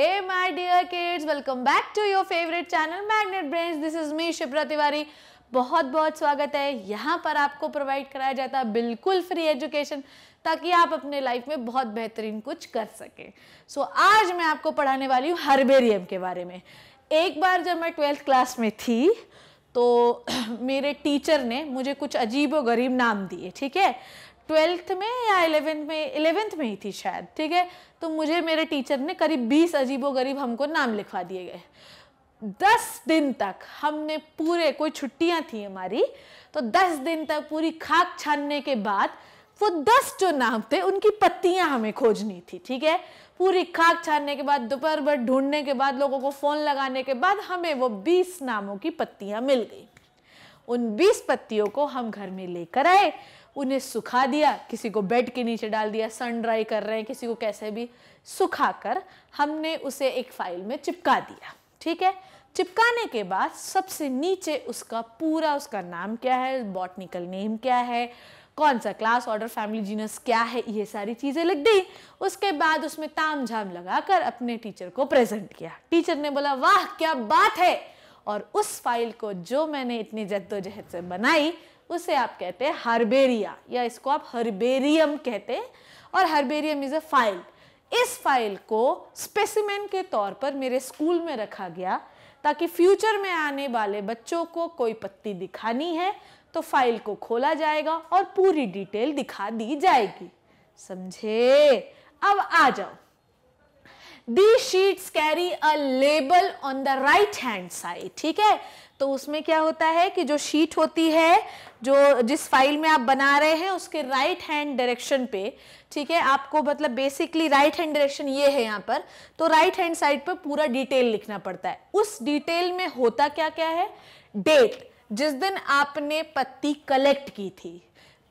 Hey my dear kids, welcome back to your favorite channel Magnet Brains. This is me Shipra Tiwari. बहुत बहुत स्वागत है यहाँ पर आपको प्रोवाइड कराया जाता है बिल्कुल फ्री एजुकेशन ताकि आप अपने लाइफ में बहुत बेहतरीन कुछ कर सकें सो so, आज मैं आपको पढ़ाने वाली हूँ हर्बेरियम के बारे में एक बार जब मैं ट्वेल्थ क्लास में थी तो मेरे टीचर ने मुझे कुछ अजीब और गरीब नाम दिए ठीक है ट्वेल्थ में या इलेवेंथ में इलेवेंथ में ही थी शायद ठीक है तो मुझे मेरे टीचर ने करीब बीस अजीबो गरीब हमको नाम लिखवा दिए गए दस दिन तक हमने पूरे कोई छुट्टियां थी हमारी तो दस दिन तक पूरी खाक छानने के बाद वो दस जो नाम थे उनकी पत्तियां हमें खोजनी थी ठीक है पूरी खाक छानने के बाद दोपहर भर ढूंढने के बाद लोगों को फ़ोन लगाने के बाद हमें वो बीस नामों की पत्तियां मिल गई उन बीस पत्तियों को हम घर में लेकर आए उन्हें सुखा दिया किसी को बेड के नीचे डाल दिया सन ड्राई कर रहे हैं किसी को कैसे भी सुखा कर हमने उसे एक फाइल में चिपका दिया ठीक है चिपकाने के बाद सबसे नीचे उसका पूरा उसका नाम क्या है बॉटनिकल नेम क्या है कौन सा क्लास ऑर्डर फैमिली जीनस क्या है ये सारी चीज़ें लिख दी उसके बाद उसमें ताम झाम लगाकर अपने टीचर को प्रेजेंट किया टीचर ने बोला वाह क्या बात है और उस फाइल को जो मैंने इतनी जद्दोजहद से बनाई उसे आप कहते हैं हर्बेरिया या इसको आप हर्बेरियम कहते हैं और हर्बेरियम इज़ अ फाइल इस फाइल को स्पेसिमेन के तौर पर मेरे स्कूल में रखा गया ताकि फ्यूचर में आने वाले बच्चों को कोई पत्ती दिखानी है तो फाइल को खोला जाएगा और पूरी डिटेल दिखा दी जाएगी समझे अब आ जाओ the sheets carry a label on the right hand side ठीक है तो उसमें क्या होता है कि जो शीट होती है जो जिस फाइल में आप बना रहे हैं उसके राइट हैंड डायरेक्शन पे ठीक है आपको मतलब बेसिकली राइट हैंड डायरेक्शन ये है यहाँ पर तो राइट हैंड साइड पर पूरा डिटेल लिखना पड़ता है उस डिटेल में होता क्या क्या है डेट जिस दिन आपने पत्ती कलेक्ट की थी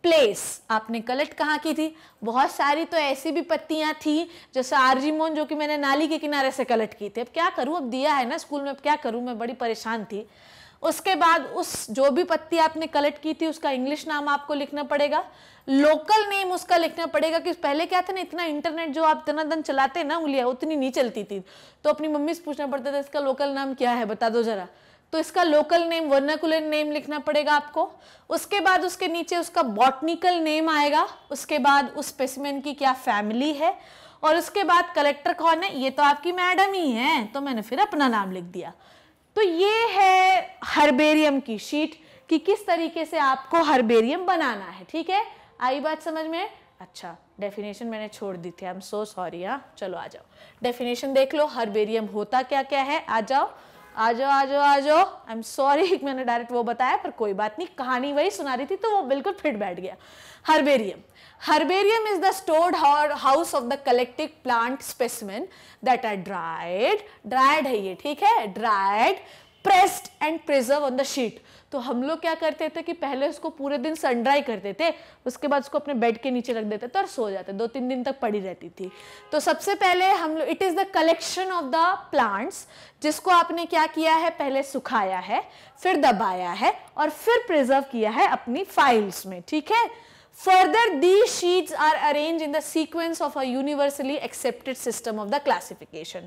प्लेस आपने कलेक्ट कहाँ की थी बहुत सारी तो ऐसी भी पत्तियाँ थी जैसे आरजीमोन जो कि मैंने नाली के किनारे से कलेक्ट की थी अब क्या करूँ अब दिया है ना स्कूल में अब क्या करूँ मैं बड़ी परेशान थी उसके बाद उस जो भी पत्ती आपने कलेक्ट की थी उसका इंग्लिश नाम आपको लिखना पड़ेगा लोकल नेम उसका लिखना पड़ेगा कि पहले क्या था ना इतना इंटरनेट जो आप दन चलाते ना उंगलियाँ उतनी नहीं चलती थी तो अपनी मम्मी से पूछना पड़ता था इसका लोकल नाम क्या है बता दो ज़रा तो इसका लोकल नेम वर्नाकुलर नेम लिखना पड़ेगा आपको उसके बाद उसके नीचे उसका बॉटनिकल नेम आएगा उसके बाद उस स्पेसिमेन की क्या फैमिली है और उसके बाद कलेक्टर कौन है ये तो आपकी मैडम ही है तो मैंने फिर अपना नाम लिख दिया तो ये है हर्बेरियम की शीट कि किस तरीके से आपको हर्बेरियम बनाना है ठीक है आई बात समझ में अच्छा डेफिनेशन मैंने छोड़ दी थी आई एम सो सॉरी हाँ चलो आ जाओ डेफिनेशन देख लो हर्बेरियम होता क्या क्या है आ जाओ आजो आजो आजो आई एम सॉरी मैंने डायरेक्ट वो बताया पर कोई बात नहीं कहानी वही सुना रही थी तो वो बिल्कुल फिट बैठ गया herbarium herbarium is the stored house of the collective plant specimen that are dried dried है ये ठीक है dried pressed and preserve on the sheet तो हम लोग क्या करते थे कि पहले उसको पूरे दिन सन ड्राई करते थे उसके बाद उसको अपने बेड के नीचे रख देते थे और सो जाते दो तीन दिन तक पड़ी रहती थी तो सबसे पहले हम लोग it is the collection of the plants जिसको आपने क्या किया है पहले सुखाया है फिर दबाया है और फिर प्रिजर्व किया है अपनी फाइल्स में ठीक है Further, these sheets are arranged in the sequence of a universally accepted system of the classification.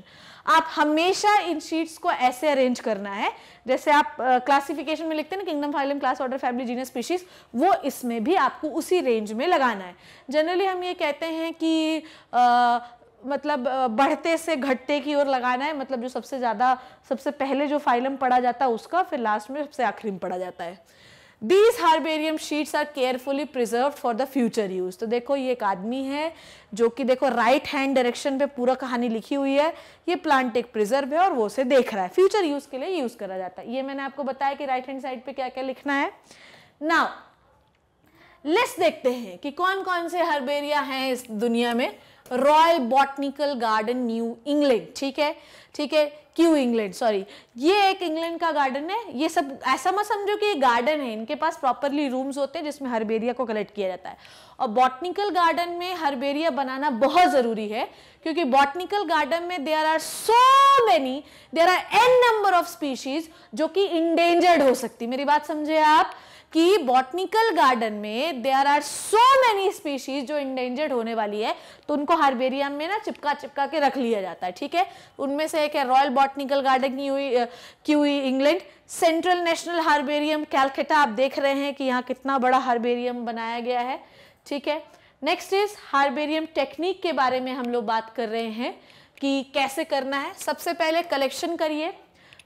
आप हमेशा इन शीट्स को ऐसे अरेंज करना है जैसे आप क्लासिफिकेशन mein में लिखते हैं ना kingdom phylum class order family wo isme वो इसमें भी आपको उसी रेंज में लगाना है जनरली हम ये कहते हैं कि मतलब बढ़ते से घटते की ओर लगाना है मतलब जो सबसे ज़्यादा सबसे पहले जो फाइलम पढ़ा जाता है उसका फिर लास्ट में सबसे आखिरी में पढ़ा जाता है these herbarium sheets are carefully preserve for the future use तो देखो ये एक आदमी है जो कि देखो राइट हैंड डायरेक्शन पे पूरा कहानी लिखी हुई है ये प्लांट एक प्रिजर्व है और वो उसे देख रहा है फ्यूचर यूज के लिए यूज करा जाता है ये मैंने आपको बताया कि राइट हैंड साइड पे क्या क्या लिखना है नाउ लिस्ट देखते हैं कि कौन कौन से हर्बेरिया हैं इस दुनिया में royal botanical garden New England ठीक है ठीक है क्यू इंग्लैंड सॉरी ये एक इंग्लैंड का गार्डन है ये सब ऐसा मत समझो कि ये गार्डन है इनके पास प्रॉपरली रूम्स होते हैं जिसमें हर्बेरिया को कलेक्ट किया जाता है और बॉटनिकल गार्डन में हर्बेरिया बनाना बहुत ज़रूरी है क्योंकि बॉटनिकल गार्डन में there are so many there are an number of species जो कि इंडेंजर्ड हो सकती मेरी बात समझे आप कि बॉटनिकल गार्डन में there are so many species जो इंडेंजर्ड होने वाली है तो उनको हार्बेरियम में ना चिपका चिपका के रख लिया जाता है ठीक है उनमें से एक है रॉयल बॉटनिकल गार्डन की हुई की हुई England central national herbarium Calcutta आप देख रहे हैं कि यहाँ कितना बड़ा हार्बेरियम बनाया गया है ठीक है नेक्स्ट इज हार्बेरियम टेक्निक के बारे में हम लोग बात कर रहे हैं कि कैसे करना है सबसे पहले कलेक्शन करिए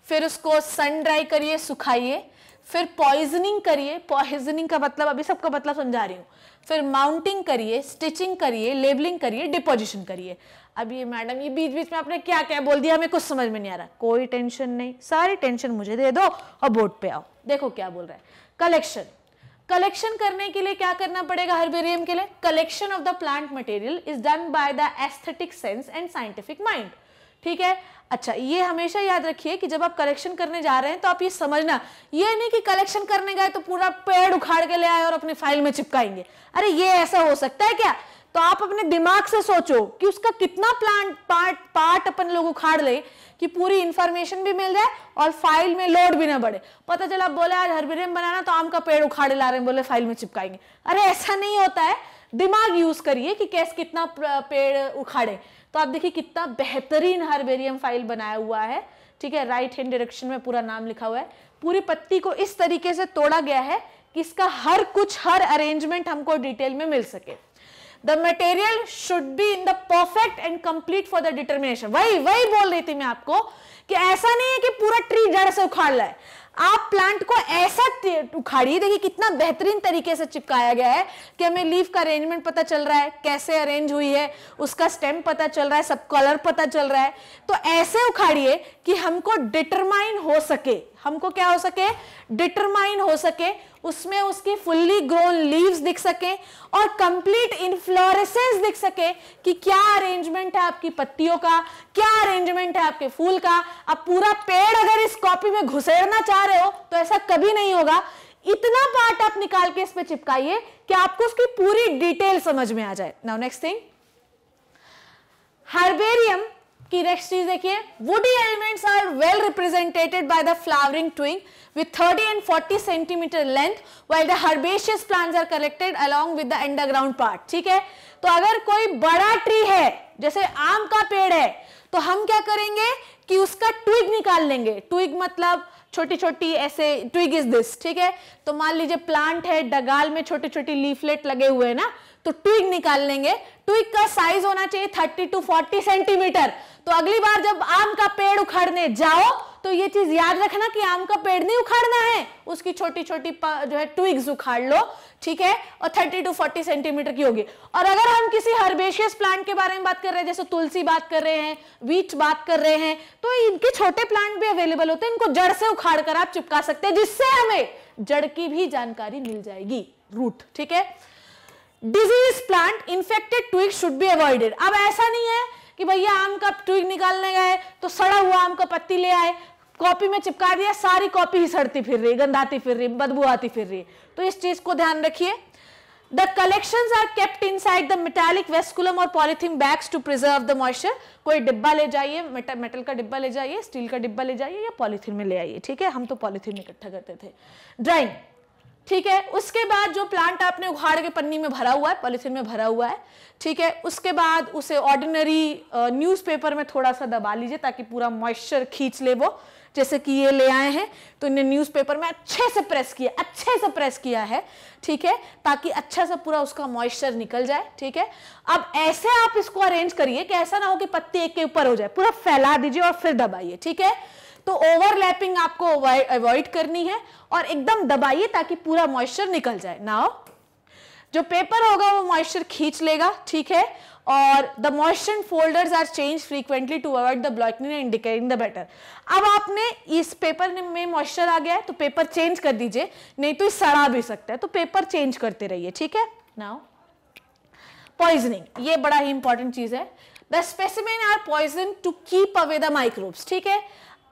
फिर उसको सन ड्राई करिए सुखाइए फिर पॉइजनिंग करिए पॉइजनिंग का मतलब अभी सबका मतलब समझा रही हूँ फिर माउंटिंग करिए स्टिचिंग करिए लेबलिंग करिए डिपोजिशन करिए अब ये मैडम ये बीच बीच में आपने क्या क्या बोल दिया हमें कुछ समझ में नहीं आ रहा कोई टेंशन नहीं सारी टेंशन मुझे दे दो और बोर्ड पे आओ देखो क्या बोल रहा है कलेक्शन कलेक्शन करने के लिए क्या करना पड़ेगा हर्बेरियम के लिए collection of the plant material is done by the aesthetic sense and scientific mind ठीक है अच्छा ये हमेशा याद रखिए कि जब आप कलेक्शन करने जा रहे हैं तो आप ये समझना ये नहीं कि कलेक्शन करने गए तो पूरा पेड़ उखाड़ के ले आए और अपने फाइल में चिपकाएंगे अरे ये ऐसा हो सकता है क्या तो आप अपने दिमाग से सोचो कि उसका कितना प्लांट पार्ट पार्ट अपन लोग उखाड़ ले कि पूरी इंफॉर्मेशन भी मिल जाए और फाइल में लोड भी ना बढ़े पता चला बोले आज हरबेरियम बनाना तो आम का पेड़ उखाड़े ला रहे हैं बोले फाइल में चिपकाएंगे अरे ऐसा नहीं होता है दिमाग यूज करिए कि कैसे कितना पेड़ उखाड़े तो आप देखिए कितना बेहतरीन हार्बेरियम फाइल बनाया हुआ है ठीक है राइट हैंड डायरेक्शन में पूरा नाम लिखा हुआ है पूरी पत्ती को इस तरीके से तोड़ा गया है कि इसका हर कुछ हर अरेंजमेंट हमको डिटेल में मिल सके the material should be in the perfect and complete for the determination वही वही बोल रही थी मैं आपको कि ऐसा नहीं है कि पूरा ट्री जड़ से उखाड़ लाए आप प्लांट को ऐसा उखाड़िए देखिए कितना बेहतरीन तरीके से चिपकाया गया है कि हमें लीफ का अरेंजमेंट पता चल रहा है कैसे अरेंज हुई है उसका स्टेम पता चल रहा है सब कलर पता चल रहा है तो ऐसे उखाड़िए कि हमको डिटरमाइन हो सके हमको क्या हो सके डिटरमाइन हो सके उसमें उसकी फुल्ली ग्रोन लीव्स दिख सके और कंप्लीट इन्फ्लोरेसेंस दिख सके कि क्या अरेंजमेंट है आपकी पत्तियों का क्या अरेंजमेंट है आपके फूल का आप पूरा पेड़ अगर इस कॉपी में घुसेड़ना चाह रहे हो तो ऐसा कभी नहीं होगा इतना पार्ट आप निकाल के इस पर चिपकाइए कि आपको उसकी पूरी डिटेल समझ में आ जाए नाउ नेक्स्ट थिंग हर्बेरियम की नेक्स्ट चीज देखिए woody elements are well represented by the flowering twig with 30 and 40 centimetre length while the herbaceous plants are collected along with the underground part ठीक है तो अगर कोई बड़ा ट्री है जैसे आम का पेड़ है तो हम क्या करेंगे कि उसका ट्विग निकाल लेंगे ट्विग मतलब छोटी छोटी ऐसे ट्विग इज दिस ठीक है तो मान लीजिए प्लांट है डगाल में छोटी छोटी लीफलेट लगे हुए हैं ना तो ट्विग निकाल लेंगे ट्विग का साइज होना चाहिए थर्टी टू फोर्टी सेंटीमीटर तो अगली बार जब आम का पेड़ उखाड़ने जाओ तो ये चीज याद रखना कि आम का पेड़ नहीं उखाड़ना है उसकी छोटी छोटी जो है ट्विग्स उखाड़ लो ठीक है और 30 टू 40 सेंटीमीटर की होगी और अगर हम किसी हर्बेशियस प्लांट के बारे में बात कर रहे हैं जैसे तुलसी बात कर रहे हैं वीट बात कर रहे हैं तो इनके छोटे प्लांट भी अवेलेबल होते हैं इनको जड़ से उखाड़ कर आप चिपका सकते हैं जिससे हमें जड़ की भी जानकारी मिल जाएगी रूट ठीक है disease plant infected twig should be avoided अब ऐसा नहीं है कि भैया आम का ट्विक निकालने गए तो सड़ा हुआ आम का पत्ती ले आए कॉपी में चिपका दिया सारी कॉपी ही सड़ती फिर रही गंदाती फिर रही बदबू आती फिर रही तो इस चीज को ध्यान रखिए the collection are kept inside the metallic vasculum और polythene bags to preserve the moisture कोई डिब्बा ले जाइए मेटल का डिब्बा ले जाइए स्टील का डिब्बा ले जाइए या पॉलिथिन में ले आइए ठीक है हम तो पॉलिथिन में इकट्ठा करते थे ड्राइंग ठीक है उसके बाद जो प्लांट आपने उखाड़ के पन्नी में भरा हुआ है पॉलिथिन में भरा हुआ है ठीक है उसके बाद उसे ऑर्डिनरी न्यूज़पेपर में थोड़ा सा दबा लीजिए ताकि पूरा मॉइस्चर खींच ले वो जैसे कि ये ले आए हैं तो इन्हें न्यूज़पेपर में अच्छे से प्रेस किया अच्छे से प्रेस किया है ठीक है ताकि अच्छा सा पूरा उसका मॉइस्चर निकल जाए ठीक है अब ऐसे आप इसको अरेंज करिए कि ऐसा ना हो कि पत्ती एक के ऊपर हो जाए पूरा फैला दीजिए और फिर दबाइए ठीक है तो ओवरलैपिंग आपको अवॉइड करनी है और एकदम दबाइए ताकि पूरा मॉइस्चर निकल जाए नाउ जो पेपर होगा वो मॉइस्चर खींच लेगा ठीक है और the moisture folders are change frequently to avoid the blocking and indicating the better अब आपने इस पेपर में मॉइस्चर आ गया है तो पेपर चेंज कर दीजिए नहीं तो सड़ा भी सकता है तो पेपर चेंज करते रहिए ठीक है नाउ पॉइजनिंग ये बड़ा ही इंपॉर्टेंट चीज है the specimen are poison to keep away the microbes ठीक है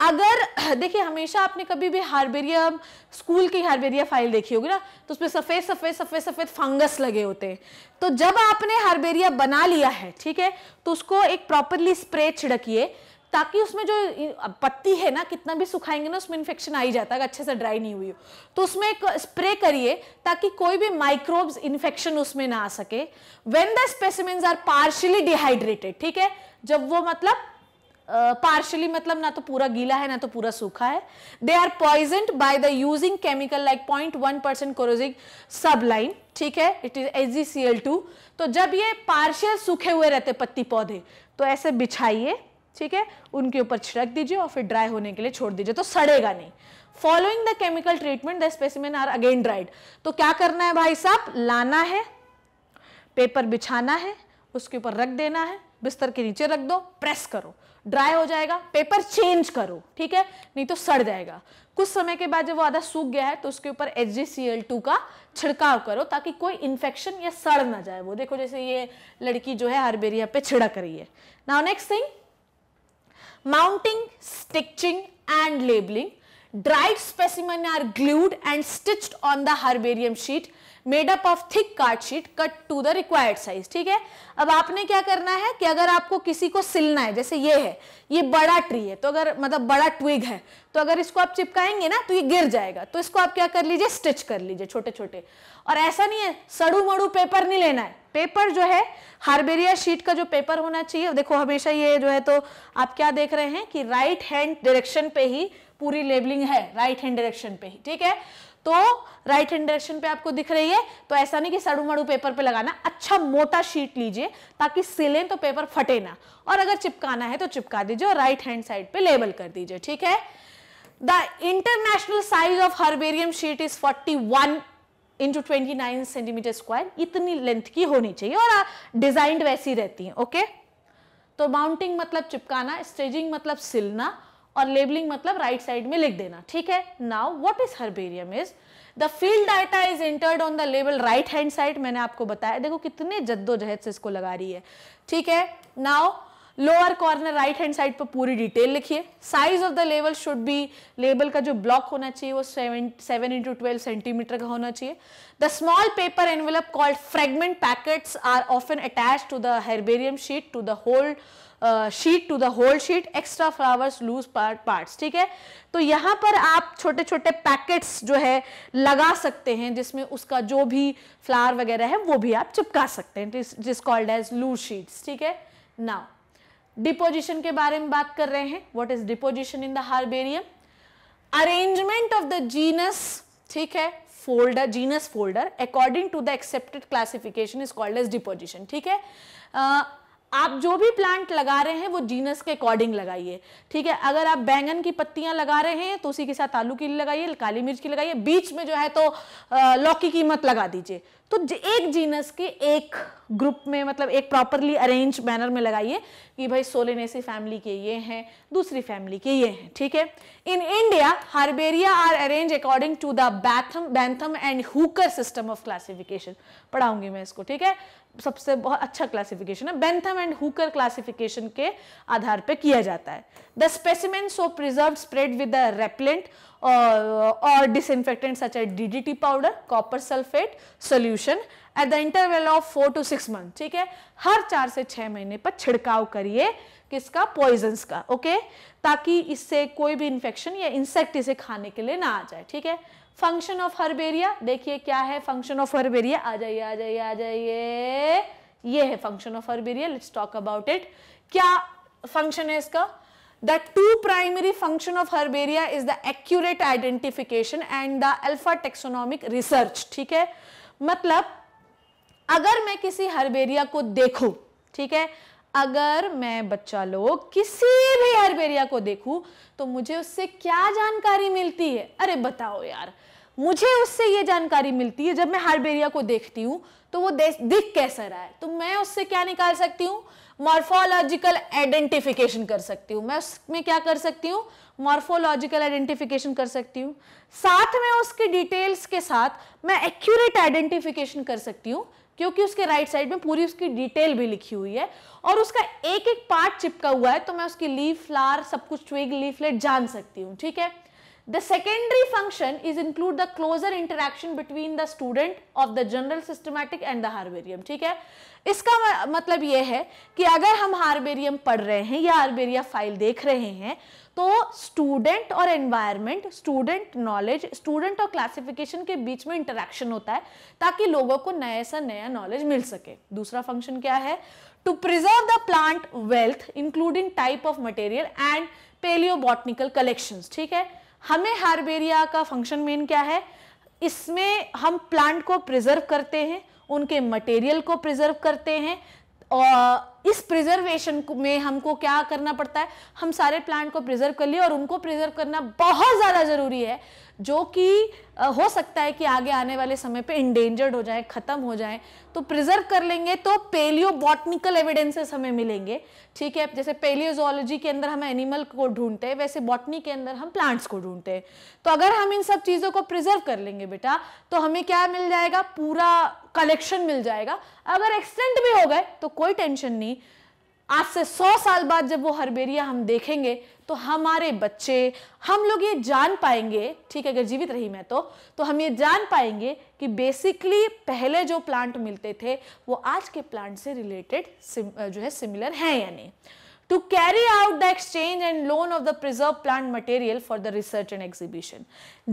अगर देखिए हमेशा आपने कभी भी हार्बेरियम स्कूल की हार्बेरिया फाइल देखी होगी ना तो उसमें सफ़ेद सफ़ेद सफ़ेद सफ़ेद फंगस लगे होते हैं तो जब आपने हार्बेरिया बना लिया है ठीक है तो उसको एक प्रॉपरली स्प्रे छिड़किए ताकि उसमें जो पत्ती है ना कितना भी सुखाएंगे ना उसमें इन्फेक्शन आ ही जाता है अच्छे से ड्राई नहीं हुई हो तो उसमें एक स्प्रे करिए ताकि कोई भी माइक्रोब्स इन्फेक्शन उसमें ना आ सके when the specimens are partially dehydrated ठीक है जब वो मतलब पार्शली uh, मतलब ना तो पूरा गीला है ना तो पूरा सूखा है they are poison by the using chemical like point one percent corrosive sublimate ठीक है it is H G C L two तो जब ये पार्शियल सूखे हुए रहते पत्ती पौधे तो ऐसे बिछाइए ठीक है उनके ऊपर छिड़क दीजिए और फिर ड्राई होने के लिए छोड़ दीजिए तो सड़ेगा नहीं following the chemical treatment the specimen are again dried तो क्या करना है भाई साहब लाना है पेपर बिछाना है उसके ऊपर रख देना है बिस्तर के नीचे रख दो प्रेस करो ड्राई हो जाएगा पेपर चेंज करो ठीक है नहीं तो सड़ जाएगा कुछ समय के बाद जब वो आधा सूख गया है तो उसके ऊपर एच का छिड़काव करो ताकि कोई इन्फेक्शन या सड़ ना जाए वो देखो जैसे ये लड़की जो है हारबेरिया पे छिड़क रही है now next thing mounting stitching and labelling dried specimen are glued and stitched on the herbarium sheet made up of thick card sheet cut to the required size ठीक है अब आपने क्या करना है कि अगर आपको किसी को सिलना है जैसे ये है ये बड़ा ट्री है तो अगर मतलब बड़ा ट्विग है तो अगर इसको आप चिपकाएंगे ना तो ये गिर जाएगा तो इसको आप क्या कर लीजिए स्टिच कर लीजिए छोटे छोटे और ऐसा नहीं है सड़ू मड़ू पेपर नहीं लेना है पेपर जो है हार्बेरिया शीट का जो पेपर होना चाहिए देखो हमेशा ये जो है तो आप क्या देख रहे हैं कि राइट हैंड डायरेक्शन पे ही पूरी लेबलिंग है राइट हैंड डायरेक्शन पे ही ठीक है तो राइट हैंड डायरेक्शन पे आपको दिख रही है तो ऐसा नहीं कि सड़ू मड़ू पेपर पे लगाना अच्छा मोटा शीट लीजिए ताकि सिले तो पेपर फटे ना और अगर चिपकाना है तो चिपका दीजिए और राइट हैंड साइड पे लेबल कर दीजिए ठीक है the international size of herbarium sheet is forty one into twenty nine centimetre square इतनी लेंथ की होनी चाहिए और डिजाइंड वैसी रहती है ओके तो माउंटिंग मतलब चिपकाना स्टेजिंग मतलब सिलना और लेबलिंग मतलब राइट right साइड में लिख देना ठीक है now what is herbarium is the field data is entered on the label right hand side मैंने आपको बताया देखो कितने जद्दोजहद से इसको लगा रही है ठीक है now lower corner right hand side पर पूरी डिटेल लिखिए size of the label should be label का जो ब्लॉक होना चाहिए वो seven seven into twelve centimetre का होना चाहिए the small paper envelope called fragment packets are often attach to the herbarium sheet to the hold sheet to the whole sheet extra flowers loose part parts ठीक है तो यहाँ पर आप छोटे छोटे पैकेट्स जो है लगा सकते हैं जिसमें उसका जो भी फ्लावर वगैरह है वो भी आप चिपका सकते हैं जिस कॉल्ड एज लूज शीट्स ठीक है नाउ डिपोजिशन के बारे में बात कर रहे हैं what is deposition in the herbarium arrangement of the genus ठीक है folder genus folder according to the accepted classification is called as deposition ठीक है आप जो भी प्लांट लगा रहे हैं वो जीनस के अकॉर्डिंग लगाइए ठीक है अगर आप बैंगन की पत्तियां लगा रहे हैं तो उसी के साथ आलू की लगाइए काली मिर्च की लगाइए बीच में जो है तो लौकी की मत लगा दीजिए तो एक जीनस के एक ग्रुप में मतलब एक प्रॉपरली अरेंज मैनर में लगाइए कि भाई सोलेनेसी फैमिली के ये हैं दूसरी फैमिली के ये हैं ठीक है in India herbaria are arrange according to the Bentham Bentham and Hooker system of classification पढ़ाऊंगी मैं इसको ठीक है सबसे बहुत अच्छा क्लासिफिकेशन है बेंथम एंड हुकर क्लासिफिकेशन के आधार पर किया जाता है the specimen so preserve spread with the repellent or, such disinfectant D D T powder copper sulphate solution at the interval of four to six month ठीक है हर चार से छह महीने पर छिड़काव करिए किसका पॉइजन्स का ओके ताकि इससे कोई भी इन्फेक्शन या इंसेक्ट इसे खाने के लिए ना आ जाए ठीक है फंक्शन ऑफ हर्बेरिया देखिए क्या है फंक्शन ऑफ हर्बेरिया आ जाइए आ जाइए आ जाइए ये है function of herbaria let's talk about it क्या फंक्शन है इसका The two primary function of herbaria is the accurate identification and the alpha taxonomic research theek hai matlab agar main kisi herbaria ko देखूं theek hai अगर मैं बच्चा लोग किसी भी हर्बेरिया को देखूं तो मुझे उससे क्या जानकारी मिलती है अरे बताओ यार मुझे उससे ये जानकारी मिलती है जब मैं हर्बेरिया को देखती हूं तो वो दिख कैसा रहा है तो मैं उससे क्या निकाल सकती हूं मॉर्फोलॉजिकल आइडेंटिफिकेशन कर सकती हूँ मैं उसमें क्या कर सकती हूँ मॉर्फोलॉजिकल आइडेंटिफिकेशन कर सकती हूँ साथ में उसके डिटेल्स के साथ मैं एक्यूरेट आइडेंटिफिकेशन कर सकती हूँ क्योंकि उसके राइट साइड में पूरी उसकी डिटेल भी लिखी हुई है और उसका एक एक पार्ट चिपका हुआ है तो मैं उसकी लीफ फ्लार सब कुछ ट्विग लीफलेट जान सकती हूँ ठीक है The secondary function is include the closer interaction between the student of the general systematic and the herbarium ठीक है इसका मतलब ये है कि अगर हम हार्बेरियम पढ़ रहे हैं या हार्बेरिया फाइल देख रहे हैं तो स्टूडेंट और एनवायरनमेंट स्टूडेंट नॉलेज स्टूडेंट और क्लासिफिकेशन के बीच में इंटरेक्शन होता है ताकि लोगों को नया सा नया नॉलेज मिल सके दूसरा फंक्शन क्या है to preserve the plant wealth including type of material and paleobotanical collections ठीक है हमें हार्बेरिया का फंक्शन मेन क्या है इसमें हम प्लांट को प्रिजर्व करते हैं उनके मटेरियल को प्रिजर्व करते हैं और इस प्रिजर्वेशन में हमको क्या करना पड़ता है हम सारे प्लांट को प्रिजर्व कर लिए और उनको प्रिजर्व करना बहुत ज़्यादा ज़रूरी है जो कि हो सकता है कि आगे आने वाले समय पे इंडेंजर्ड हो जाए ख़त्म हो जाए तो प्रिजर्व कर लेंगे तो पेलियो बॉटनिकल एविडेंसेस हमें मिलेंगे ठीक है जैसे पेलियोजोलॉजी के अंदर हम एनिमल को ढूंढते हैं वैसे बॉटनी के अंदर हम प्लांट्स को ढूंढते हैं तो अगर हम इन सब चीज़ों को प्रिजर्व कर लेंगे बेटा तो हमें क्या मिल जाएगा पूरा कलेक्शन मिल जाएगा अगर एक्सटेंट भी हो गए तो कोई टेंशन नहीं आज से सौ साल बाद जब वो हरबेरिया हम देखेंगे तो हमारे बच्चे हम लोग ये जान पाएंगे ठीक है अगर जीवित रही मैं तो तो हम ये जान पाएंगे कि बेसिकली पहले जो प्लांट मिलते थे वो आज के प्लांट से रिलेटेड जो है सिमिलर हैं यानी to carry out the exchange and loan of the preserved plant material for the research and exhibition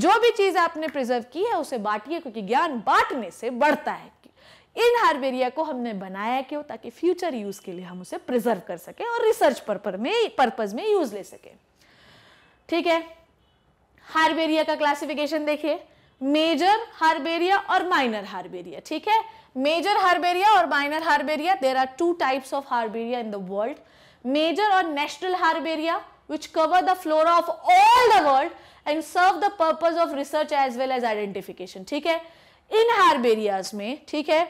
जो भी चीज़ आपने प्रिजर्व की है उसे बांटिए क्योंकि ज्ञान बांटने से बढ़ता है इन हार्बेरिया को हमने बनाया क्यों ताकि फ्यूचर यूज़ के लिए हम उसे प्रिजर्व कर सकें और रिसर्च पर्पज में पर्पज में यूज़ ले सके ठीक है हार्बेरिया का क्लासिफिकेशन देखिए मेजर हार्बेरिया और माइनर हार्बेरिया ठीक है मेजर हार्बेरिया और minor herbaria there are two types of herbaria in the world major और national herbaria which cover the flora of all the world and serve the purpose of research as well as identification ठीक है इन हार्बेरियाज में ठीक है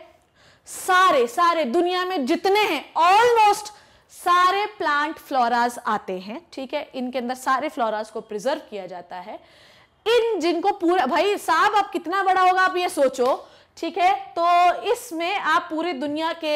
सारे सारे दुनिया में जितने हैं ऑलमोस्ट सारे प्लांट फ्लोराज आते हैं ठीक है इनके अंदर सारे फ्लोराज को प्रिजर्व किया जाता है इन जिनको पूरा भाई साहब आप कितना बड़ा होगा आप ये सोचो ठीक है तो इसमें आप पूरी दुनिया के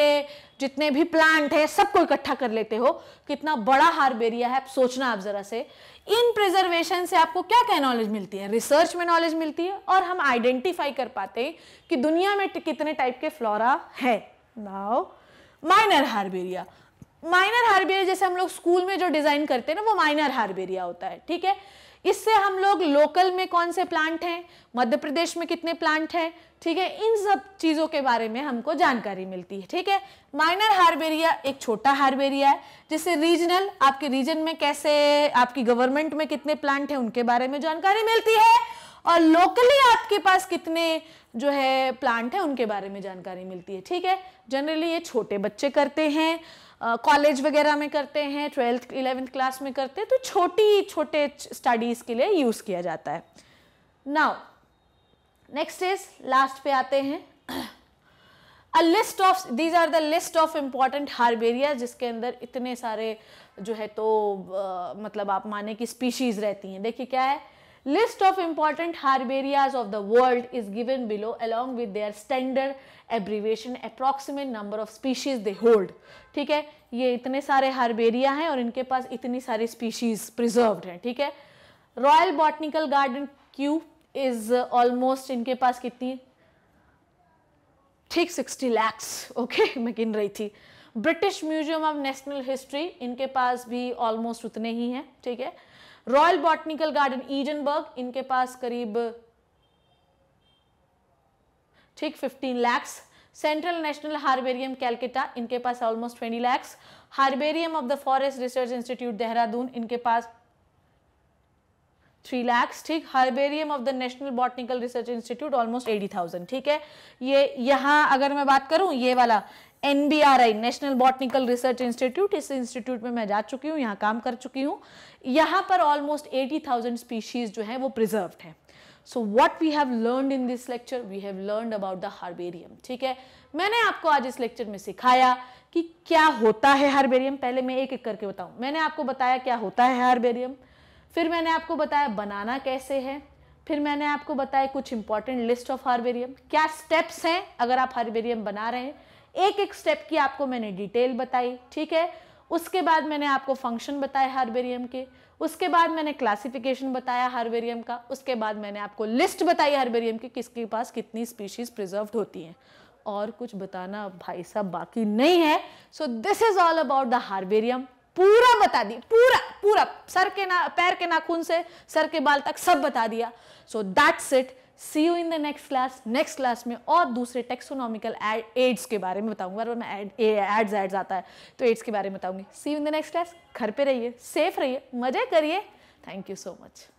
जितने भी प्लांट है सबको इकट्ठा कर लेते हो कितना बड़ा हार्बेरिया है आप सोचना आप ज़रा से इन प्रिजर्वेशन से आपको क्या क्या नॉलेज मिलती है रिसर्च में नॉलेज मिलती है और हम आइडेंटिफाई कर पाते हैं कि दुनिया में कितने टाइप के फ्लोरा है now minor herbaria minor herbaria जैसे हम लोग स्कूल में जो डिज़ाइन करते हैं ना वो माइनर हार्बेरिया होता है ठीक है इससे हम लोग लोकल में कौन से प्लांट हैं मध्य प्रदेश में कितने प्लांट हैं ठीक है इन सब चीज़ों के बारे में हमको जानकारी मिलती है ठीक है माइनर हार्बेरिया एक छोटा हार्बेरिया है जिससे रीजनल आपके रीजन में कैसे आपकी गवर्नमेंट में कितने प्लांट हैं उनके बारे में जानकारी मिलती है और लोकली आपके पास कितने जो है प्लांट हैं उनके बारे में जानकारी मिलती है ठीक है जनरली ये छोटे बच्चे करते हैं कॉलेज वगैरह में करते हैं ट्वेल्थ इलेवेंथ क्लास में करते हैं तो छोटी छोटे स्टडीज़ के लिए यूज़ किया जाता है नाउ नेक्स्ट इज लास्ट पे आते हैं a list of these are the list of important herbaria जिसके अंदर इतने सारे जो है तो uh, मतलब आप माने कि स्पीशीज़ रहती हैं देखिए क्या है List of important herbarias of the world is given below along with their standard abbreviation approximate number of species they hold. ठीक है ये इतने सारे हार्बेरिया हैं और इनके पास इतनी सारी स्पीशीज प्रिजर्व हैं ठीक है Royal botanical Garden Kew is almost इनके पास कितनी ठीक सिक्सटी लैक्स ओके मैं गिन रही थी British Museum of National History इनके पास भी ऑलमोस्ट उतने ही हैं ठीक है रॉयल बॉटनिकल गार्डन ईडनबर्ग इनके पास करीब ठीक 15 lakhs Central national herbarium Calcutta इनके पास almost 20 lakhs herbarium of the Forest Research Institute Dehradun इनके पास थ्री लैक्स ठीक herbarium of the National Botanical Research Institute almost eighty thousand ठीक है ये यहाँ अगर मैं बात करूँ ये वाला NBRI National Botanical Research Institute इस इंस्टीट्यूट में मैं जा चुकी हूँ यहाँ काम कर चुकी हूँ यहाँ पर ऑलमोस्ट एटी थाउजेंड स्पीशीज जो है वो प्रिजर्व है so what we have learn in this lecture we have learn about the herbarium ठीक है मैंने आपको आज इस लेक्चर में सिखाया कि क्या होता है हार्बेरियम पहले मैं एक एक करके बताऊँ मैंने आपको बताया क्या होता है हार्बेरियम फिर मैंने आपको बताया बनाना कैसे है फिर मैंने आपको बताया कुछ इंपॉर्टेंट लिस्ट ऑफ हार्बेरियम क्या स्टेप्स हैं अगर आप हार्बेरियम बना रहे हैं एक एक स्टेप की आपको मैंने डिटेल बताई ठीक है उसके बाद मैंने आपको फंक्शन बताया हार्बेरियम के उसके बाद मैंने क्लासिफिकेशन बताया हार्बेरियम का उसके बाद मैंने आपको लिस्ट बताई हार्बेरियम की किसके पास कितनी स्पीशीज प्रिजर्व्ड होती हैं और कुछ बताना भाई साहब बाकी नहीं है so this is all about the herbarium पूरा बता दी पूरा पूरा सर के ना पैर के नाखून से सर के बाल तक सब बता दिया so that's it see you in the next class next class में और दूसरे टेक्सोनॉमिकल एड्स के बारे में बताऊंगा और मैं एड्स एड्स आता है तो एड्स के बारे में बताऊंगी see you in the next class घर पे रहिए सेफ रहिए मज़े करिए थैंक यू सो मच